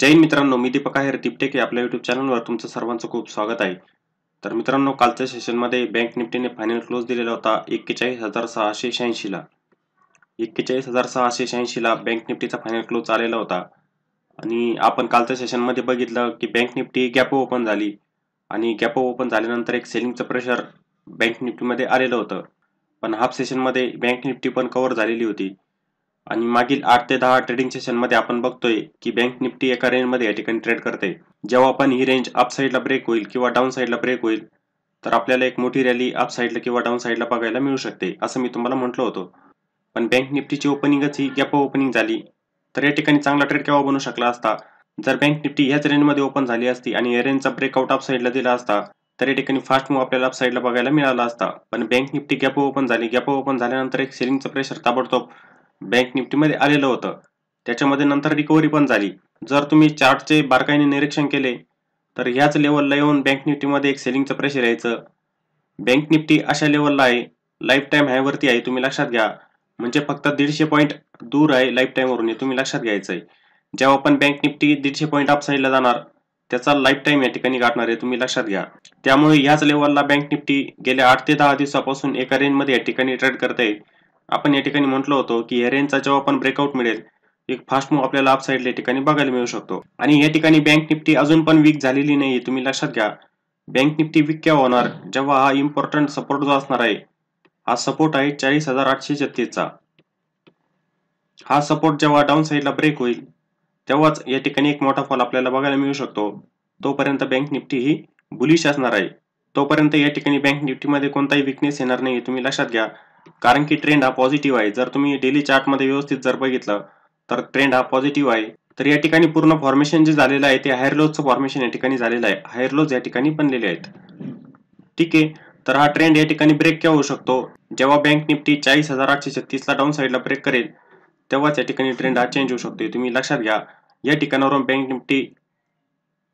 जैन मित्रांनो मी दीपक आहे दिपटेके आपल्या युट्यूब चॅनलवर तुमचं सर्वांचं खूप स्वागत आहे तर मित्रांनो कालच्या सेशनमध्ये बँक निफ्टीने फायनल क्लोज दिलेला होता एक्केचाळीस हजार सहाशे शहाऐंशीला एक्केचाळीस हजार सहाशे शहाऐंशीला बँक निफ्टीचा फायनल क्लोज आलेला होता आणि आपण कालच्या सेशनमध्ये बघितलं की बँक निफ्टी गॅप ओपन झाली आणि गॅप ओपन झाल्यानंतर एक सेलिंगचं प्रेशर बँक निफ्टीमध्ये आलेलं होतं पण हाफ सेशनमध्ये बँक निफ्टी पण कव्हर झालेली होती आणि मागील आठ ते दहा ट्रेडिंग सेशन मध्ये आपण बघतोय की बँक निफ्टी एका रेंज मध्ये या ठिकाणी ट्रेड करते जेव्हा आपण ही रेंज अप साईडला ब्रेक होईल किंवा डाऊन साईडला ब्रेक होईल तर आपल्याला एक मोठी रॅली अप साईडला किंवा डाऊन साईडला बघायला मिळू शकते असं मी तुम्हाला म्हटलं होतं पण बँक निफ्टीची ओपनिंगच ही गॅप ओपनिंग झाली तर या ठिकाणी चांगला ट्रेड केव्हा बनू शकला असता जर बँक निफ्टी याच रेंजमध्ये ओपन झाली असती आणि या रेंजचा ब्रेकआउट अप साईडला दिला असता तर या ठिकाणी फास्ट मूव्ह आपल्याला अपसाईडला बघायला मिळाला असता पण बँक निफ्टी गॅप ओपन झाली गॅप ओपन झाल्यानंतर एक सेलिंगचं प्रेशर ताबडतोब बँक निफ्टीमध्ये आलेलं होतं त्याच्यामध्ये नंतर रिकव्हरी पण झाली जर तुम्ही चार्टचे बारकाईने निरीक्षण केले तर ह्याच लेवलला येऊन बँक निफ्टीमध्ये एक सेलिंगचं प्रेशर यायचं बँक निफ्टी अशा लेवलला आहे लाईफ टाईम हायवरती आहे तुम्ही लक्षात घ्या म्हणजे फक्त दीडशे पॉईंट दूर आहे लाईफ टाईमवरून हे तुम्ही लक्षात घ्यायचं आहे जेव्हा पण बँक निफ्टी दीडशे पॉईंट अपसाईडला जाणार त्याचा लाईफ टाईम या ठिकाणी गाठणार आहे तुम्ही लक्षात घ्या त्यामुळे ह्याच लेवलला बँक निफ्टी गेल्या आठ ते दहा दिवसापासून एका रेंजमध्ये या ठिकाणी ट्रेड करते आपण या ठिकाणी म्हटलो होतो की या रेंजचा जेव्हा आपण ब्रेकआउट मिळेल एक फास्ट मूव्ह आपल्याला अपसाईडला या ठिकाणी बघायला मिळू शकतो आणि या ठिकाणी बँक निफ्टी अजून पण वीक झालेली नाही तुम्ही लक्षात घ्या बँक निफ्टी वीक केव्हा होणार जेव्हा हा इम्पॉर्टंट सपोर्ट जो असणार आहे हा सपोर्ट आहे चाळीस हजार आठशे छत्तीसचा हा सपोर्ट जेव्हा डाऊन साईडला ब्रेक होईल तेव्हाच या ठिकाणी एक मोठा फॉल आपल्याला बघायला मिळू शकतो तोपर्यंत बँक निफ्टी ही बुलिश असणार आहे तोपर्यंत या ठिकाणी बँक निफ्टीमध्ये कोणताही विकनेस येणार नाही तुम्ही लक्षात घ्या कारण की ट्रेंड हा पॉझिटिव्ह आहे जर तुम्ही डेली चार्टमध्ये व्यवस्थित जर बघितलं तर ट्रेंड हा पॉझिटिव्ह आहे तर या ठिकाणी पूर्ण फॉर्मेशन जे झालेलं आहे ते हायर लोजचं फॉर्मेशन या ठिकाणी झालेलं आहे हायर लोज या ठिकाणी बनलेले आहेत ठीक आहे तर हा ट्रेंड या ठिकाणी ब्रेक केव्हा होऊ शकतो जेव्हा बँक निफ्टी चाळीस हजार आठशे ला डाऊन साईडला ब्रेक करेल तेव्हाच या ठिकाणी ट्रेंड हा चेंज होऊ शकतो तुम्ही लक्षात घ्या या ठिकाणावरून बँक निफ्टी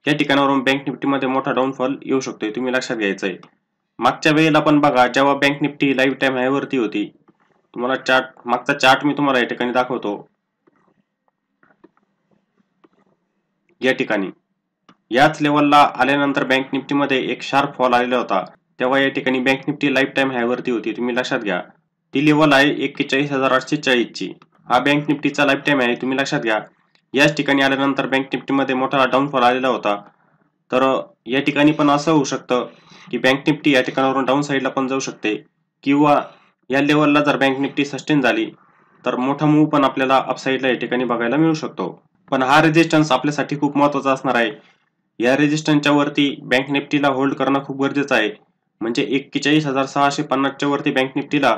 या ठिकाणावरून बँक निफ्टीमध्ये मोठा डाऊनफॉल येऊ शकतो तुम्ही लक्षात घ्यायचं आहे मागच्या वेळेला पण बघा जेव्हा बँक निफ्टी लाईव्ह टाईम वरती होती तुम्हाला चार्ट मागचा चार्ट मी तुम्हाला या ठिकाणी दाखवतो या ठिकाणी याच लेवलला आल्यानंतर बँक निफ्टीमध्ये एक शार्प फॉल आलेला होता तेव्हा या ठिकाणी बँक निफ्टी लाईफ टाईम वरती होती तुम्ही लक्षात घ्या ती लेवल आहे एक्केचाळीस हजार आठशे ची हा बँक निफ्टीचा लाईफ टाईम आहे तुम्ही लक्षात घ्या याच ठिकाणी आल्यानंतर बँक निफ्टीमध्ये मोठा डाऊनफॉल आलेला होता तर या ठिकाणी पण असं होऊ शकतं की बँक निफ्टी या ठिकाणावरून डाऊन साईडला पण जाऊ शकते किंवा या लेवलला जर बँक निफ्टी सस्टेन झाली तर मोठा मूव पण आपल्याला अपसाईडला या ठिकाणी बघायला मिळू शकतो पण हा रेजिस्टन्स आपल्यासाठी खूप महत्वाचा असणार आहे या रेजिस्टन्सच्या वरती बँक निफ्टीला होल्ड करणं खूप गरजेचं आहे म्हणजे एक्केचाळीस हजार सहाशे पन्नासच्या वरती बँक निफ्टीला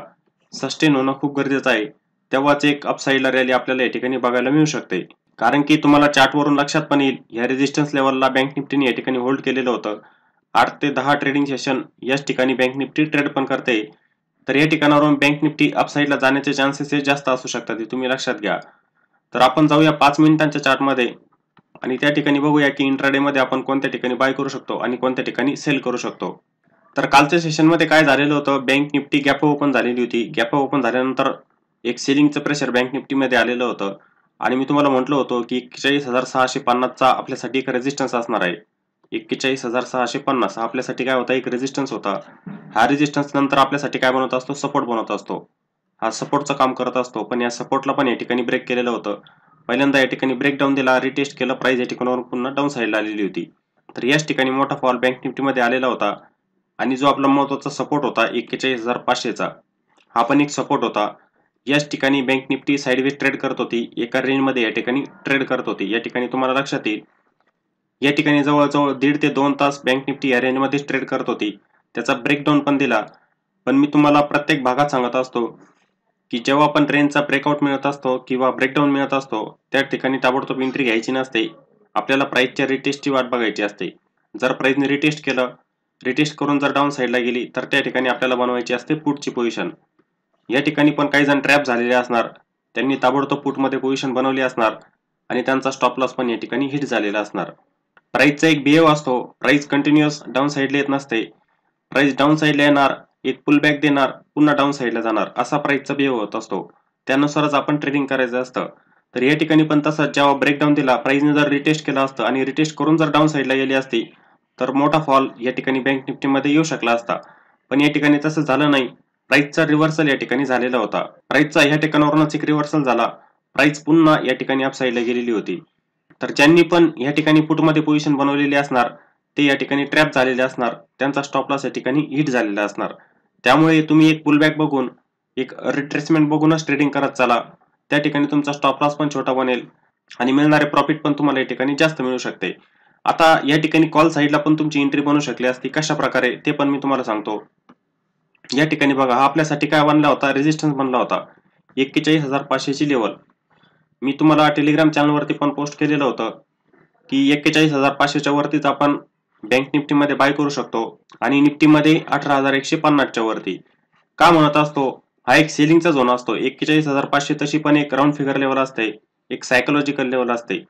सस्टेन होणं खूप गरजेचं आहे तेव्हाच एक अपसाईडला रॅली आपल्याला या ठिकाणी बघायला मिळू शकते कारण की तुम्हाला चार्टवरून लक्षात पण येईल या रेजिस्टन्स लेवलला बँक निफ्टीने या ठिकाणी होल्ड केलेलं होतं आठ ते दहा ट्रेडिंग सेशन याच ठिकाणी बँक निफ्टी ट्रेड पण करते तर या ठिकाणावरून बँक निफ्टी अपसाईडला जाण्याचे चान्सेस हे जास्त असू शकतात हे तुम्ही लक्षात घ्या तर आपण जाऊया पाच मिनिटांच्या चार्टमध्ये आणि त्या ठिकाणी बघूया की मध्ये आपण कोणत्या ठिकाणी बाय करू शकतो आणि कोणत्या ठिकाणी सेल करू शकतो तर कालच्या सेशनमध्ये काय झालेलं होतं बँक निफ्टी गॅप ओपन झालेली होती गॅप ओपन झाल्यानंतर एक सेलिंगचं प्रेशर बँक निफ्टीमध्ये आलेलं होतं आणि मी तुम्हाला म्हटलं होतं की एक्केचाळीस हजार सहाशे पन्नासचा आपल्यासाठी एक रेजिस्टन्स असणार आहे एक्केचाळीस हजार सहाशे पन्नास हा आपल्यासाठी काय होता एक रेजिस्टन्स होता हा रेजिस्टन्स नंतर आपल्यासाठी काय बनवत असतो सपोर्ट बनवत असतो हा सपोर्टचं काम करत असतो पण या सपोर्टला पण या ठिकाणी ब्रेक केलेलं होतं पहिल्यांदा या ठिकाणी ब्रेक डाऊन दिला रिटेस्ट केलं प्राइस या ठिकाणावरून पुन्हा डाऊन साईडला आलेली होती तर याच ठिकाणी मोठा फॉल बँक निफ्टीमध्ये आलेला होता आणि जो आपला महत्वाचा सपोर्ट होता एक्केचाळीस हजार पाचशेचा हा पण एक सपोर्ट होता याच ठिकाणी बँक निफ्टी साईडवेज ट्रेड करत होती एका रेंजमध्ये या ठिकाणी ट्रेड करत होती या ठिकाणी तुम्हाला लक्षात येईल या ठिकाणी जवळजवळ दीड ते दोन तास बँक निफ्टी या रेंजमध्येच ट्रेड करत होती त्याचा ब्रेकडाऊन पण दिला पण मी तुम्हाला प्रत्येक भागात सांगत असतो की जेव्हा आपण रेंजचा ब्रेकआउट मिळत असतो किंवा ब्रेकडाऊन मिळत असतो त्या ठिकाणी ताबडतोब एंट्री घ्यायची नसते आपल्याला प्राईजच्या रिटेस्टची वाट बघायची असते जर प्राईजने रिटेस्ट केलं रिटेस्ट करून जर डाऊन साईडला गेली तर त्या ठिकाणी आपल्याला बनवायची असते पुढची पोझिशन या ठिकाणी पण काही जण ट्रॅप झालेले असणार त्यांनी ताबडतोब पुटमध्ये पोझिशन बनवली असणार आणि त्यांचा स्टॉप लॉस पण या ठिकाणी हिट झालेला असणार प्राईजचा एक बिहेव असतो प्राईज कंटिन्युअस डाऊन साईडला येत नसते प्राईज डाऊन साईडला येणार एक पुल बॅक देणार पुन्हा डाऊन साईडला जाणार असा प्राईजचा बिहेव होत असतो त्यानुसारच आपण ट्रेडिंग करायचं असतं तर या ठिकाणी पण तसंच जेव्हा ब्रेकडाऊन दिला प्राईजने जर रिटेस्ट केला असतं आणि रिटेस्ट करून जर डाऊन साईडला गेली असती तर मोठा फॉल या ठिकाणी बँक निफ्टीमध्ये येऊ शकला असता पण या ठिकाणी तसं झालं नाही प्राइसचा रिव्हर्सल या ठिकाणी झालेला होता प्राइसचा या ठिकाणावरूनच एक रिव्हर्सल झाला प्राइस पुन्हा या ठिकाणी अपसाईडला गेलेली होती तर ज्यांनी पण या ठिकाणी पुटमध्ये पोझिशन बनवलेली असणार ते या ठिकाणी ट्रॅप झालेले असणार त्यांचा स्टॉप लॉस या ठिकाणी हिट झालेला असणार त्यामुळे तुम्ही एक पुलबॅक बघून एक रिट्रेसमेंट बघूनच ट्रेडिंग करत चाला त्या ठिकाणी तुमचा स्टॉप लॉस पण छोटा बनेल आणि मिळणारे प्रॉफिट पण तुम्हाला या ठिकाणी जास्त मिळू शकते आता या ठिकाणी कॉल साईडला पण तुमची एंट्री बनू शकली असती कशा प्रकारे ते पण मी तुम्हाला सांगतो या ठिकाणी बघा हा आपल्यासाठी काय बनला होता रेजिस्टन्स बनला होता एक्केचाळीस हजार पाचशेची लेवल मी तुम्हाला टेलिग्राम चॅनलवरती पण पोस्ट केलेलं होतं की एक्केचाळीस हजार पाचशेच्या वरतीच आपण बँक निफ्टीमध्ये बाय करू शकतो आणि निफ्टीमध्ये अठरा हजार एकशे पन्नासच्या वरती का म्हणत असतो हा एक सेलिंगचा झोन असतो एक्केचाळीस हजार पाचशे तशी पण एक राऊंड फिगर लेवल असते एक सायकोलॉजिकल लेवल असते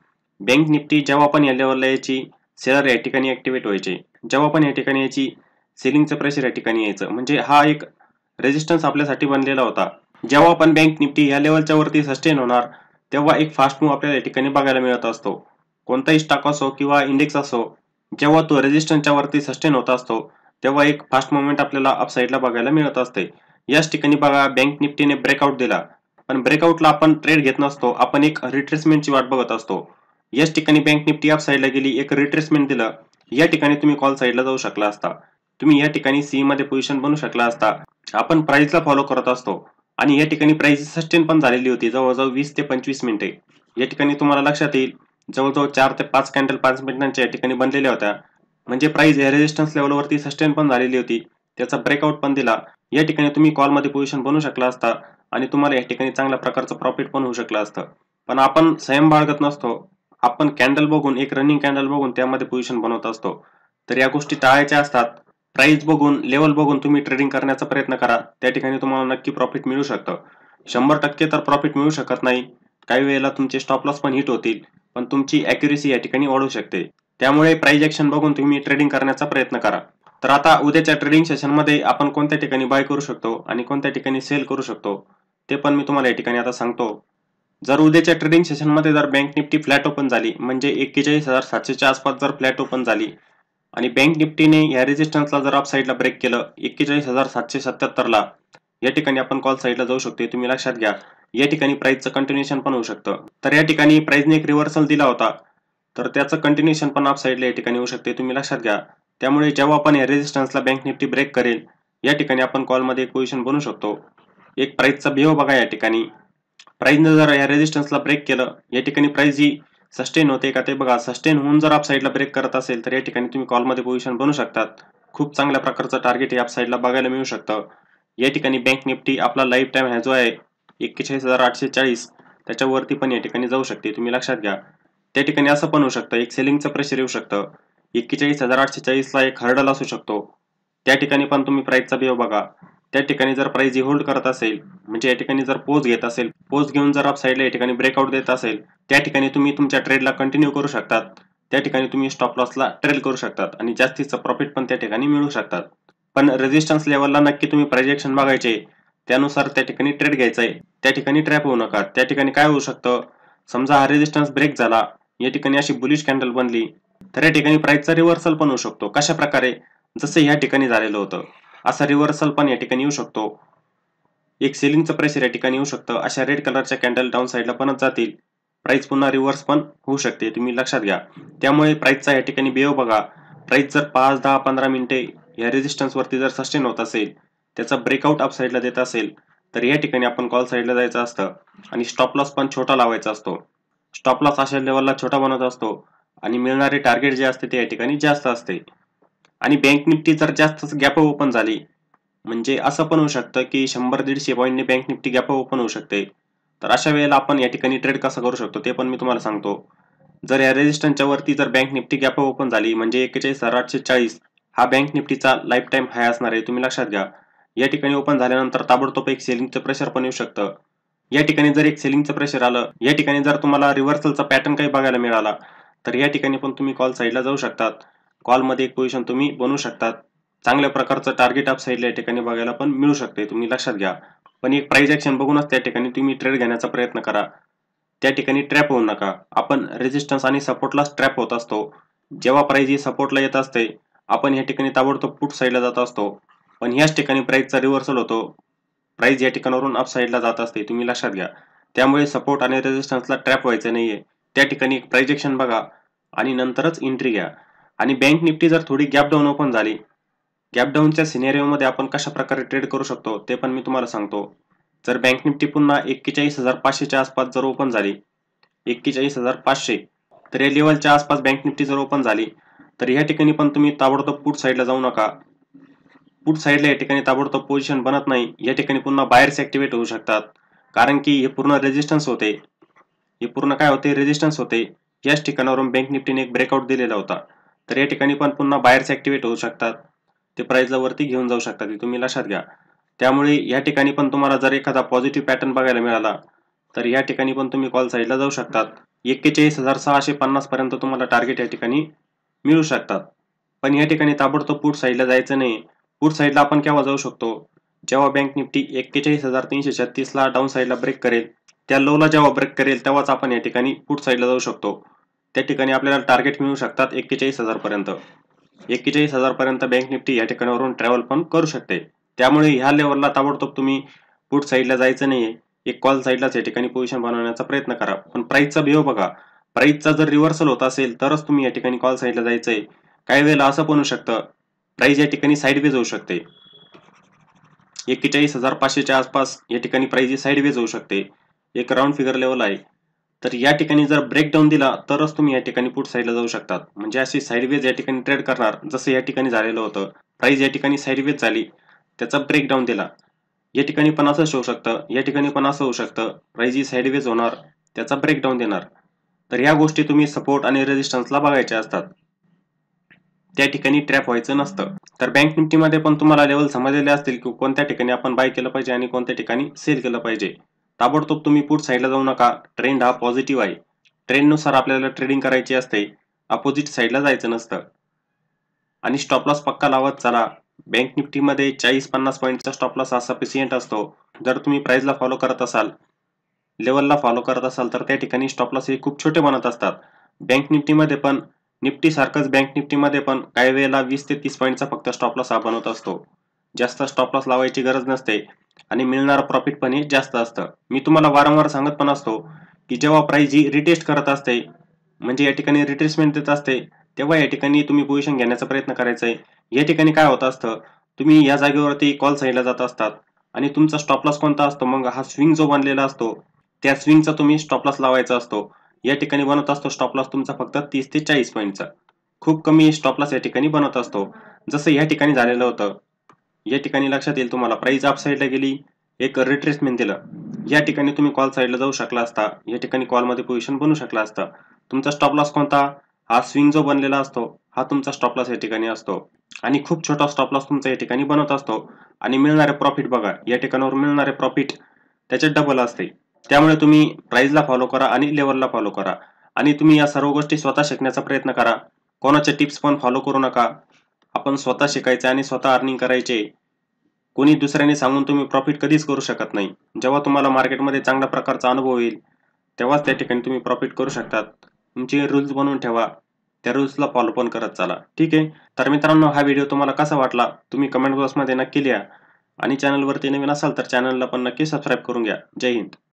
बँक निफ्टी जेव्हा पण या लेवलला यायची सेलर या ठिकाणी ऍक्टिव्हेट व्हायचे जेव्हा पण या ठिकाणी याची सेलिंगचं प्रेशर या ठिकाणी यायचं म्हणजे हा एक रेजिस्टन्स आपल्यासाठी बनलेला होता जेव्हा आपण बँक निफ्टी या लेवलच्या वरती सस्टेन होणार तेव्हा एक फास्ट मूव्ह आपल्याला या ठिकाणी बघायला मिळत असतो कोणताही स्टॉक असो किंवा इंडेक्स असो जेव्हा तो रेजिस्टन्सच्या वरती सस्टेन होत असतो तेव्हा एक फास्ट मुवमेंट आपल्याला अपसाईडला बघायला मिळत असते याच ठिकाणी बघा बँक निफ्टीने ब्रेकआउट दिला पण ब्रेकआउटला आपण ट्रेड घेत नसतो आपण एक रिट्रेसमेंटची वाट बघत असतो याच ठिकाणी बँक निफ्टी अपसाईडला गेली एक रिट्रेसमेंट दिलं या ठिकाणी तुम्ही कॉल साईडला जाऊ शकला असता तुम्ही या ठिकाणी सी मध्ये पोझिशन बनू शकला असता आपण प्राइसला फॉलो करत असतो आणि या ठिकाणी प्राइस सस्टेन पण झालेली होती जवळजवळ वीस ते पंचवीस मिनिटे या ठिकाणी तुम्हाला लक्षात येईल जवळजवळ चार ते पाच कॅन्डल पाच मिनिटांच्या या ठिकाणी बनलेल्या होत्या म्हणजे प्राइस या रेजिस्टन्स लेवलवरती सस्टेन पण झालेली होती त्याचा ब्रेकआउट पण दिला या ठिकाणी तुम्ही कॉलमध्ये पोझिशन बनू शकला असता आणि तुम्हाला या ठिकाणी चांगल्या प्रकारचं प्रॉफिट पण होऊ शकलं असतं पण आपण स्वयं बाळगत नसतो आपण कॅन्डल बघून एक रनिंग कॅन्डल बघून त्यामध्ये पोझिशन बनवत असतो तर या गोष्टी टाळायच्या असतात प्राइस बघून लेवल बघून तुम्ही ट्रेडिंग करण्याचा प्रयत्न करा त्या ठिकाणी तुम्हाला नक्की प्रॉफिट मिळू शकतं शंभर टक्के तर प्रॉफिट मिळू शकत नाही काही वेळेला तुमचे स्टॉप लॉस पण हिट होतील पण तुमची अॅक्युरेसी या ठिकाणी वाढू शकते त्यामुळे प्राइस ऍक्शन बघून तुम्ही ट्रेडिंग करण्याचा प्रयत्न करा तर आता उद्याच्या ट्रेडिंग सेशनमध्ये आपण कोणत्या ठिकाणी बाय करू शकतो आणि कोणत्या ठिकाणी सेल करू शकतो ते पण मी तुम्हाला या ठिकाणी आता सांगतो जर उद्याच्या ट्रेडिंग सेशनमध्ये जर बँक निफ्टी फ्लॅट ओपन झाली म्हणजे एक्केचाळीस हजार सातशेच्या आसपास जर फ्लॅट ओपन झाली आणि बँक निफ्टीने या रेजिस्टन्सला जर आप साईडला ब्रेक केलं एक्केचाळीस हजार सातशे सत्याहत्तरला या ठिकाणी आपण कॉल साईडला जाऊ शकतो तुम्ही लक्षात घ्या या ठिकाणी प्राईजचं कंटिन्युएशन पण होऊ शकतं तर या ठिकाणी प्राईजने एक रिव्हर्सल दिला होता तर त्याचं कंटिन्युएशन पण आप साईडला या ठिकाणी होऊ शकते तुम्ही लक्षात घ्या त्यामुळे जेव्हा आपण या रेजिस्टन्सला बँक निफ्टी ब्रेक करेल या ठिकाणी आपण कॉलमध्ये एक पोझिशन बनवू शकतो एक प्राईजचा बिहेव बघा या ठिकाणी प्राईजनं जर या रेजिस्टन्सला ब्रेक केलं या ठिकाणी प्राईज ही सस्टेन होते का ते बघा सस्टेन होऊन जर आप साईडला ब्रेक करत असेल तर या ठिकाणी तुम्ही कॉलमध्ये पोझिशन बनू शकतात खूप चांगल्या प्रकारचं टार्गेट या साईडला बघायला मिळू शकतं या ठिकाणी बँक निफ्टी आपला लाईफ टाईम हा जो आहे एक्केचाळीस हजार आठशे चाळीस त्याच्यावरती पण या ठिकाणी जाऊ शकते तुम्ही लक्षात घ्या त्या ठिकाणी असं पण होऊ शकतं एक सेलिंगचं प्रेशर येऊ शकतं एक्केचाळीस हजार आठशे चाळीसला एक हर्डल असू शकतो त्या ठिकाणी पण तुम्ही प्राईसचा बिहेव बघा त्या ठिकाणी जर प्राईज होल्ड करत असेल म्हणजे या ठिकाणी जर पोज घेत असेल पोज घेऊन जर आप साईडला या ठिकाणी ब्रेकआउट देत असेल त्या ठिकाणी तुम्ही तुमच्या ट्रेडला कंटिन्यू करू शकतात त्या ठिकाणी तुम्ही स्टॉप लॉसला ट्रेल करू शकतात आणि जास्तीचं प्रॉफिट पण त्या ठिकाणी मिळू शकतात पण रेजिस्टन्स लेवलला नक्की तुम्ही प्रोजेक्शन बघायचे त्यानुसार त्या ठिकाणी ट्रेड घ्यायचा आहे त्या ठिकाणी ट्रॅप होऊ नका त्या ठिकाणी काय होऊ शकतं समजा हा रेजिस्टन्स ब्रेक झाला या ठिकाणी अशी बुलिश कॅन्डल बनली तर या ठिकाणी प्राइसचा रिव्हर्सल पण होऊ शकतो कशा प्रकारे जसे या ठिकाणी झालेलं होतं असा रिव्हर्सल पण या ठिकाणी येऊ शकतो एक सेलिंगचं प्रेशर या ठिकाणी येऊ शकतं अशा रेड कलरच्या कॅन्डल डाऊन साईडला पण जातील प्राईस पुन्हा रिव्हर्स पण होऊ शकते तुम्ही लक्षात घ्या त्यामुळे प्राईसचा या ठिकाणी बेव बघा प्राईस जर पाच दहा पंधरा मिनिटे या रेजिस्टन्सवरती जर सस्टेन होत असेल त्याचा ब्रेकआउट अप साईडला देत असेल तर या ठिकाणी आपण कॉल साईडला जायचं असतं आणि स्टॉप लॉस पण छोटा लावायचा असतो स्टॉप लॉस अशा लेवलला छोटा बनवत असतो आणि मिळणारे टार्गेट जे असते ते या ठिकाणी जास्त असते आणि बँक निफ्टी जर जास्त गॅप ओपन झाली म्हणजे असं पण होऊ शकतं की शंभर दीडशे पॉईंटने बँक निफ्टी गॅप ओपन होऊ शकते तर अशा वेळेला आपण या ठिकाणी ट्रेड कसा करू शकतो ते पण मी तुम्हाला सांगतो जर या रेजिस्टन्सच्या वरती जर बँक निफ्टी गॅप ओपन झाली म्हणजे एकेचाळीस हजार आठशे चाळीस हा बँक निफ्टीचा लाईफ टाईम हाय असणार आहे तुम्ही लक्षात घ्या या ठिकाणी ओपन झाल्यानंतर ताबडतोब एक सेलिंगचं प्रेशर पण येऊ शकतं या ठिकाणी जर एक सेलिंगचं प्रेशर आलं या ठिकाणी जर तुम्हाला रिव्हर्सलचा पॅटर्न काही बघायला मिळाला तर या ठिकाणी पण तुम्ही कॉल साईडला जाऊ शकतात कॉलमध्ये एक पोझिशन तुम्ही बनवू शकतात चांगल्या प्रकारचं टार्गेट साईडला या ठिकाणी बघायला पण मिळू शकते तुम्ही लक्षात घ्या पण एक प्राईज ॲक्शन बघूनच त्या ठिकाणी तुम्ही ट्रेड घेण्याचा प्रयत्न करा त्या ठिकाणी ट्रॅप होऊ नका आपण रेजिस्टन्स आणि सपोर्टलाच ट्रॅप होत असतो जेव्हा प्राईज ही सपोर्टला येत असते आपण या ठिकाणी ताबडतोब पुट साईडला जात असतो पण ह्याच ठिकाणी प्राईजचा रिव्हर्सल होतो प्राईज या ठिकाणावरून अप साईडला जात असते तुम्ही लक्षात घ्या त्यामुळे सपोर्ट आणि रेजिस्टन्सला ट्रॅप व्हायचं नाहीये त्या ठिकाणी एक प्राईजेक्शन बघा आणि नंतरच एंट्री घ्या आणि बँक निफ्टी जर थोडी गॅप डाऊन ओपन झाली गॅप डाऊनच्या सिनेरिओमध्ये आपण कशा प्रकारे ट्रेड करू शकतो ते पण मी तुम्हाला सांगतो जर बँक निफ्टी पुन्हा एक्केचाळीस हजार पाचशेच्या आसपास जर ओपन झाली एक्केचाळीस हजार पाचशे तर या लेवलच्या आसपास बँक निफ्टी जर ओपन झाली तर या ठिकाणी पण तुम्ही ताबडतोब पुट साईडला जाऊ नका पुट साईडला या ठिकाणी ताबडतोब पोझिशन बनत नाही या ठिकाणी पुन्हा बाहेरचे ऍक्टिव्हेट होऊ शकतात कारण की हे पूर्ण रेजिस्टन्स होते हे पूर्ण काय होते रेजिस्टन्स होते याच ठिकाणावरून बँक निफ्टीने एक ब्रेकआउट दिलेला होता तर या ठिकाणी पण पुन्हा बायर्स ॲक्टिवेट होऊ शकतात ते प्राईजला वरती घेऊन जाऊ शकतात हे तुम्ही लक्षात घ्या त्यामुळे या ठिकाणी पण तुम्हाला जर एखादा पॉझिटिव्ह पॅटर्न बघायला मिळाला तर या ठिकाणी पण तुम्ही कॉल साईडला जाऊ शकतात एक्केचाळीस हजार सहाशे पन्नासपर्यंत तुम्हाला टार्गेट या ठिकाणी मिळू शकतात पण या ठिकाणी ताबडतोब पुढ साईडला जायचं नाही पुढ साईडला आपण केव्हा जाऊ शकतो जेव्हा बँक निफ्टी एक्केचाळीस हजार तीनशे छत्तीसला डाऊन साईडला ब्रेक करेल त्या लोला जेव्हा ब्रेक करेल तेव्हाच आपण या ठिकाणी पुढ साईडला जाऊ शकतो त्या ठिकाणी आपल्याला टार्गेट मिळू शकतात एक्केचाळीस पर्यंत एक्केचाळीस पर्यंत बँक निफ्टी या ठिकाणावरून ट्रॅव्हल पण करू शकते त्यामुळे ह्या लेवलला ताबडतोब तुम्ही पुट साईडला जायचं नाही एक कॉल साईडलाच या ठिकाणी पोझिशन बनवण्याचा प्रयत्न करा पण प्राईसचा बिहेव बघा प्राईसचा जर रिव्हर्सल होत असेल तरच तुम्ही या ठिकाणी कॉल साईडला जायचंय काय काही वेळेला असं पण होऊ शकतं प्राईज या ठिकाणी साईडवेज होऊ शकते एक्केचाळीस हजार पाचशेच्या आसपास या ठिकाणी प्राईस साईडवेज होऊ शकते एक राऊंड फिगर लेवल आहे तर या ठिकाणी जर ब्रेकडाऊन दिला तरच तुम्ही या ठिकाणी पुढ साईडला जाऊ शकतात म्हणजे अशी साईडवेज या ठिकाणी ट्रेड करणार जसं या ठिकाणी झालेलं होतं प्राईज या ठिकाणी साईडवेज झाली त्याचा ब्रेकडाऊन दिला या ठिकाणी पण असंच होऊ शकतं या ठिकाणी पण असं होऊ शकतं प्राईज ही साईडवेज होणार त्याचा ब्रेकडाऊन देणार तर या गोष्टी तुम्ही सपोर्ट आणि रेजिस्टन्सला बघायच्या असतात त्या ठिकाणी ट्रॅप व्हायचं नसतं तर बँक निफ्टीमध्ये पण तुम्हाला लेवल समजलेले असतील की कोणत्या ठिकाणी आपण बाय केलं पाहिजे आणि कोणत्या ठिकाणी सेल केलं पाहिजे ताबडतोब तुम्ही पुढ साईडला जाऊ नका ट्रेंड हा पॉझिटिव्ह आहे ट्रेंडनुसार आपल्याला ट्रेडिंग करायची असते अपोजिट साईडला जायचं नसतं आणि स्टॉप लॉस पक्का लावत चला बँक निफ्टीमध्ये चाळीस पन्नास पॉईंटचा लॉस हा सफिशियंट असतो जर तुम्ही प्राईजला फॉलो करत असाल लेवलला फॉलो करत असाल तर त्या ठिकाणी लॉस हे खूप छोटे बनत असतात बँक निफ्टीमध्ये पण निफ्टी सारखंच बँक निफ्टीमध्ये पण काही वेळेला वीस ते तीस पॉईंटचा फक्त स्टॉपलॉस हा बनवत असतो जास्त स्टॉपलॉस लावायची गरज नसते आणि मिळणारं प्रॉफिट पण हे जास्त असतं मी तुम्हाला वारंवार सांगत पण असतो की जेव्हा प्राईज ही रिटेस्ट करत असते म्हणजे या ठिकाणी रिट्रेसमेंट देत असते तेव्हा या ठिकाणी तुम्ही पोझिशन घेण्याचा प्रयत्न करायचा आहे या ठिकाणी काय होत असतं तुम्ही या जागेवरती कॉल साईडला जात असतात आणि तुमचा स्टॉपलॉस कोणता असतो मग हा स्विंग जो बनलेला असतो त्या स्विंगचा तुम्ही लॉस लावायचा असतो या ठिकाणी बनत असतो स्टॉप लॉस तुमचा फक्त तीस ते चाळीस पॉईंटचा खूप कमी स्टॉपलॉस या ठिकाणी बनत असतो जसं या ठिकाणी झालेलं होतं या ठिकाणी लक्षात येईल तुम्हाला प्राइस अप साईडला गेली एक रिट्रेसमेंट दिलं या ठिकाणी तुम्ही कॉल साईडला जाऊ शकला असता या ठिकाणी कॉलमध्ये पोझिशन बनू शकला असता तुमचा स्टॉप लॉस कोणता हा स्विंग जो बनलेला असतो हा तुमचा स्टॉप लॉस या ठिकाणी असतो आणि खूप छोटा स्टॉप लॉस तुमचा या ठिकाणी बनवत असतो आणि मिळणारे प्रॉफिट बघा या ठिकाणावर मिळणारे प्रॉफिट त्याचे डबल असते त्यामुळे तुम्ही प्राईजला फॉलो करा आणि लेवलला फॉलो करा आणि तुम्ही या सर्व गोष्टी स्वतः शिकण्याचा प्रयत्न करा कोणाचे टिप्स पण फॉलो करू नका आपण स्वतः शिकायचे आणि स्वतः अर्निंग करायचे कोणी दुसऱ्याने सांगून तुम्ही प्रॉफिट कधीच करू शकत नाही जेव्हा तुम्हाला मार्केटमध्ये चांगल्या प्रकारचा अनुभव येईल तेव्हाच त्या ठिकाणी तुम्ही प्रॉफिट करू शकतात तुमचे रूल्स बनवून ठेवा त्या रूल्सला फॉलो पण करत चाला ठीक आहे तर मित्रांनो हा व्हिडिओ तुम्हाला कसा वाटला तुम्ही कमेंट बॉक्समध्ये नक्की लिहा आणि चॅनलवरती नवीन असाल तर चॅनलला पण नक्की सबस्क्राईब करून घ्या जय हिंद